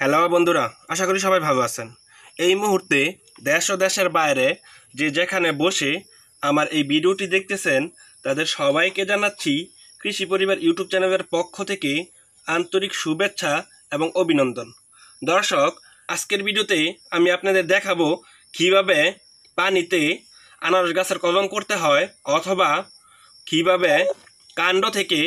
Hello বন্ধুরা আশা করি সবাই ভালো আছেন এই মুহূর্তে দেশ ও দেশের বাইরে যে যেখানে বসে আমার এই ভিডিওটি দেখতেছেন তাদের সবাইকে জানাচ্ছি কৃষি পরিবার ইউটিউব চ্যানেলের পক্ষ থেকে আন্তরিক শুভেচ্ছা এবং অভিনন্দন দর্শক আজকের ভিডিওতে আমি আপনাদের দেখাবো কিভাবে পানিতে আনারস গাছের কলম করতে হয় অথবা কিভাবে কাণ্ড থেকে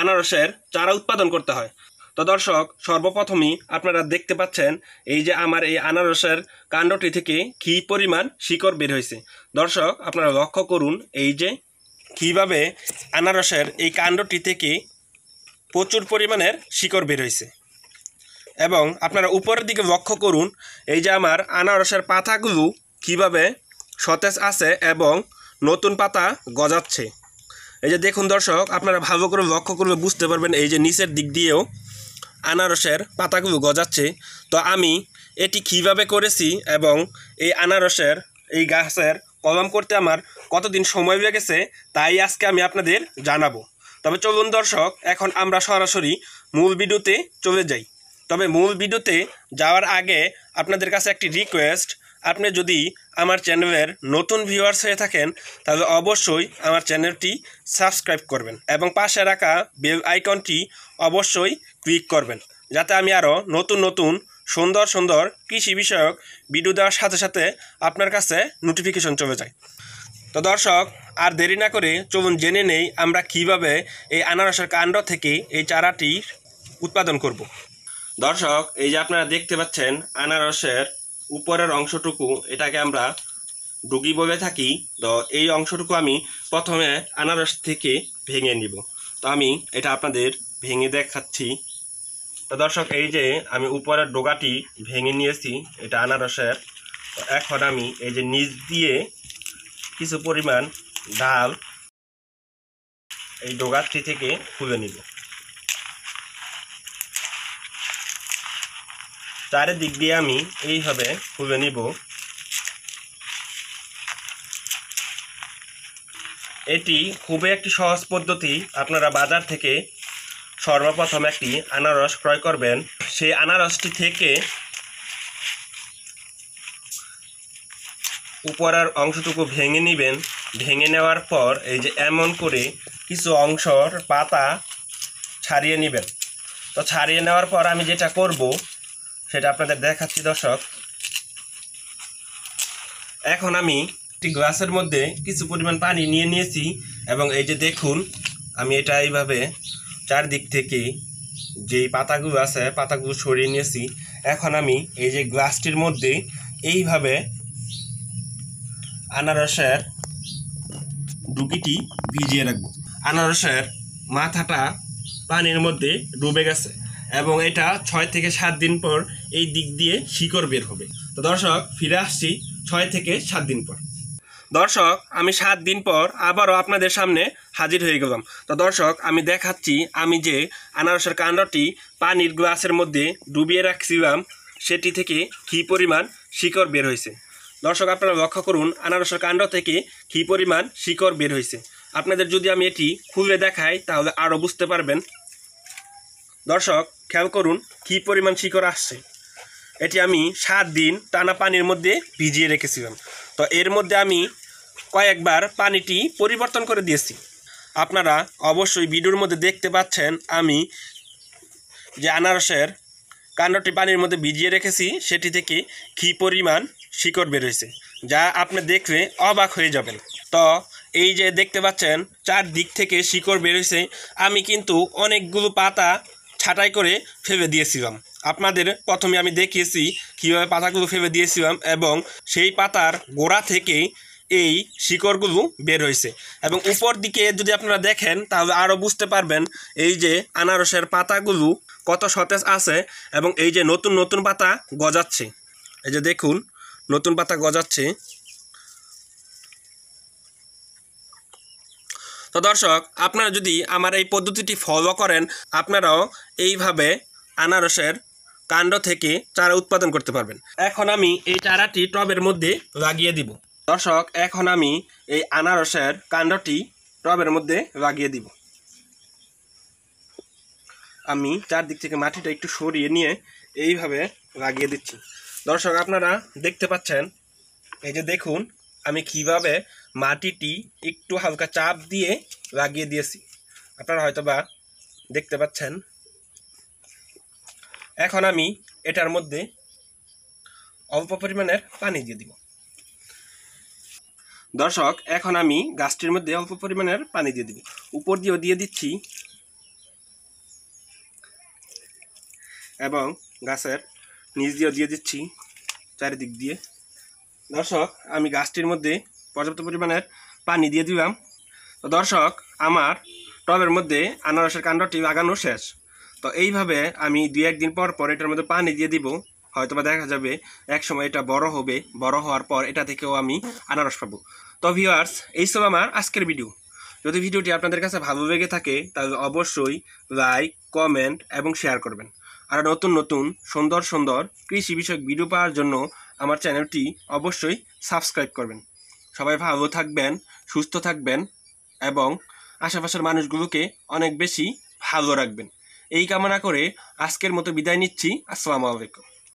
আনারসের চারা উৎপাদন করতে হয় তো দর্শক সর্বপ্রথমেই আপনারা দেখতে পাচ্ছেন এই যে আমার এই আনারসের কাণ্ডটি থেকে কী পরিমাণ শিকড় বের হয়েছে দর্শক আপনারা লক্ষ্য করুন এই যে কিভাবে আনারসের এই কাণ্ডটি থেকে প্রচুর পরিমাণের শিকড় বের হয়েছে এবং আপনারা উপরের দিকে লক্ষ্য করুন এই যে আমার আনারসের পাতাগুলো কিভাবে সতেজ আছে এবং নতুন পাতা গজাচ্ছে এই যে দেখুন দর্শক আপনারা ভালো করে লক্ষ্য করলে বুঝতে পারবেন এই যে নিচের দিক দিয়েও আনারসের পাতাগুলো গজাচ্ছে তো আমি এটি কিভাবে করেছি এবং এই আনারসের এই গাছের কলম করতে আমার কতদিন সময় লেগেছে তাই আজকে আমি আপনাদের জানাবো তবে চলুন দর্শক এখন আমরা সরাসরি মূল ভিডিওতে চলে যাই তবে মূল ভিডিওতে যাওয়ার আগে আপনাদের কাছে একটি রিকোয়েস্ট আপনি যদি আমার চ্যানেলের নতুন ভিউয়ার্স হয়ে থাকেন তাহলে অবশ্যই আমার চ্যানেলটি সাবস্ক্রাইব করবেন এবং পাশে রাখা বেল আইকনটি অবশ্যই ক্লিক করবেন যাতে আমি আরও নতুন নতুন সুন্দর সুন্দর কৃষি বিষয়ক ভিডিও দেওয়ার সাথে সাথে আপনার কাছে নোটিফিকেশন চলে যায় তো দর্শক আর দেরি না করে চলুন জেনে নেই আমরা কিভাবে এই আনারসের কাণ্ড থেকে এই চারাটি উৎপাদন করব। দর্শক এই যে আপনারা দেখতে পাচ্ছেন আনারসের উপরের অংশটুকু এটাকে আমরা ডুগি বলে থাকি তো এই অংশটুকু আমি প্রথমে আনারস থেকে ভেঙে নিব তো আমি এটা আপনাদের ভেঙে দেখাচ্ছি তো দর্শক এই যে আমি উপরের ডোগাটি ভেঙে নিয়েছি এটা আনারসের এখন আমি এই যে নিচ দিয়ে কিছু পরিমাণ ডাল এই ডোগাটি থেকে খুলে নিব চারিদিক দিয়ে আমি এইভাবে খুলে নিব এটি খুবই একটি সহজ পদ্ধতি আপনারা বাজার থেকে সর্বপ্রথম একটি আনারস ক্রয় করবেন সেই আনারসটি থেকে উপরের অংশটুকু ভেঙে নেবেন ভেঙে নেওয়ার পর এই যে এমন করে কিছু অংশর পাতা ছাড়িয়ে নেবেন তো ছাড়িয়ে নেওয়ার পর আমি যেটা করব সেটা আপনাদের দেখাচ্ছি দর্শক এখন আমি একটি গ্লাসের মধ্যে কিছু পরিমাণ পানি নিয়ে নিয়েছি এবং এই যে দেখুন আমি এটা এইভাবে চারদিক থেকে যেই পাতাগুলো আছে পাতাগুলো সরিয়ে নিয়েছি এখন আমি এই যে গ্লাসটির মধ্যে এইভাবে আনারসের ডুকিটি ভিজিয়ে রাখবো আনারসের মাথাটা পানির মধ্যে ডুবে গেছে এবং এটা ছয় থেকে সাত দিন পর এই দিক দিয়ে শিকড় বের হবে তো দর্শক ফিরে আসছি ছয় থেকে সাত দিন পর দর্শক আমি সাত দিন পর আবারও আপনাদের সামনে হাজির হয়ে গেলাম তো দর্শক আমি দেখাচ্ছি আমি যে আনারসের কাণ্ডটি পানির গ্লাসের মধ্যে ডুবিয়ে রাখছিলাম সেটি থেকে কী পরিমাণ শিকড় বের হয়েছে দর্শক আপনারা লক্ষ্য করুন আনারসের কাণ্ড থেকে কী পরিমাণ শিকড় বের হয়েছে আপনাদের যদি আমি এটি খুলে দেখাই তাহলে আরও বুঝতে পারবেন দর্শক খেয়াল করুন কী পরিমাণ শিকড় আসছে এটি আমি সাত দিন টানা পানির মধ্যে ভিজিয়ে রেখেছিলাম তো এর মধ্যে আমি কয়েকবার পানিটি পরিবর্তন করে দিয়েছি আপনারা অবশ্যই ভিডিওর মধ্যে দেখতে পাচ্ছেন আমি যে আনারসের কান্ডটি পানির মধ্যে ভিজিয়ে রেখেছি সেটি থেকে কী পরিমাণ শিকড় বেরোয়েছে যা আপনি দেখলে অবাক হয়ে যাবেন তো এই যে দেখতে পাচ্ছেন চার দিক থেকে শিকড় বেরোয়েছে আমি কিন্তু অনেকগুলো পাতা ছাঁটাই করে ফেলে দিয়েছিলাম আপনাদের প্রথমে আমি দেখিয়েছি কীভাবে পাতাগুলো ফেলে দিয়েছিলাম এবং সেই পাতার গোড়া থেকেই এই শিকড়গুলো বের হয়েছে এবং উপর দিকে যদি আপনারা দেখেন তাহলে আরও বুঝতে পারবেন এই যে আনারসের পাতাগুলো কত সতেজ আছে এবং এই যে নতুন নতুন পাতা গজাচ্ছে এই যে দেখুন নতুন পাতা গজাচ্ছে তো দর্শক আপনারা যদি আমার এই পদ্ধতিটি ফলো করেন আপনারাও এইভাবে আনারসের কাণ্ড থেকে চারা উৎপাদন করতে পারবেন এখন আমি এই চারাটি টবের মধ্যে লাগিয়ে দিব দর্শক এখন আমি এই আনারসের কাণ্ডটি টবের মধ্যে লাগিয়ে দিব আমি চারদিক থেকে মাটিটা একটু সরিয়ে নিয়ে এইভাবে লাগিয়ে দিচ্ছি দর্শক আপনারা দেখতে পাচ্ছেন এই যে দেখুন আমি কিভাবে মাটিটি একটু হালকা চাপ দিয়ে লাগিয়ে দিয়েছি আপনারা হয়তো বা দেখতে পাচ্ছেন এখন আমি এটার মধ্যে অল্প পরিমাণের পানি দিয়ে দিব দর্শক এখন আমি গাছটির মধ্যে অল্প পরিমাণের পানি দিয়ে দিব উপর দিয়েও দিয়ে দিচ্ছি এবং গাছের নিচ দিয়েও দিয়ে দিচ্ছি চারিদিক দিয়ে দর্শক আমি গাছটির মধ্যে পর্যাপ্ত পরিমাণের পানি দিয়ে দিলাম দর্শক আমার টবের মধ্যে আনারসের কাণ্ডটি লাগানো শেষ তো এইভাবে আমি দু একদিন পর পর এটার মধ্যে পানি দিয়ে দিব হয়তো বা দেখা যাবে এক সময় এটা বড় হবে বড় হওয়ার পর এটা থেকেও আমি আনারস পাবো তো ভিওয়ার্স এই সব আমার আজকের ভিডিও যদি ভিডিওটি আপনাদের কাছে ভালো লেগে থাকে তাহলে অবশ্যই লাইক কমেন্ট এবং শেয়ার করবেন আর নতুন নতুন সুন্দর সুন্দর কৃষি বিষয়ক ভিডিও পাওয়ার জন্য আমার চ্যানেলটি অবশ্যই সাবস্ক্রাইব করবেন সবাই ভালো থাকবেন সুস্থ থাকবেন এবং আশেপাশের মানুষগুলোকে অনেক বেশি ভালো রাখবেন এই কামনা করে আজকের মতো বিদায় নিচ্ছি আসসালামু আলাইকুম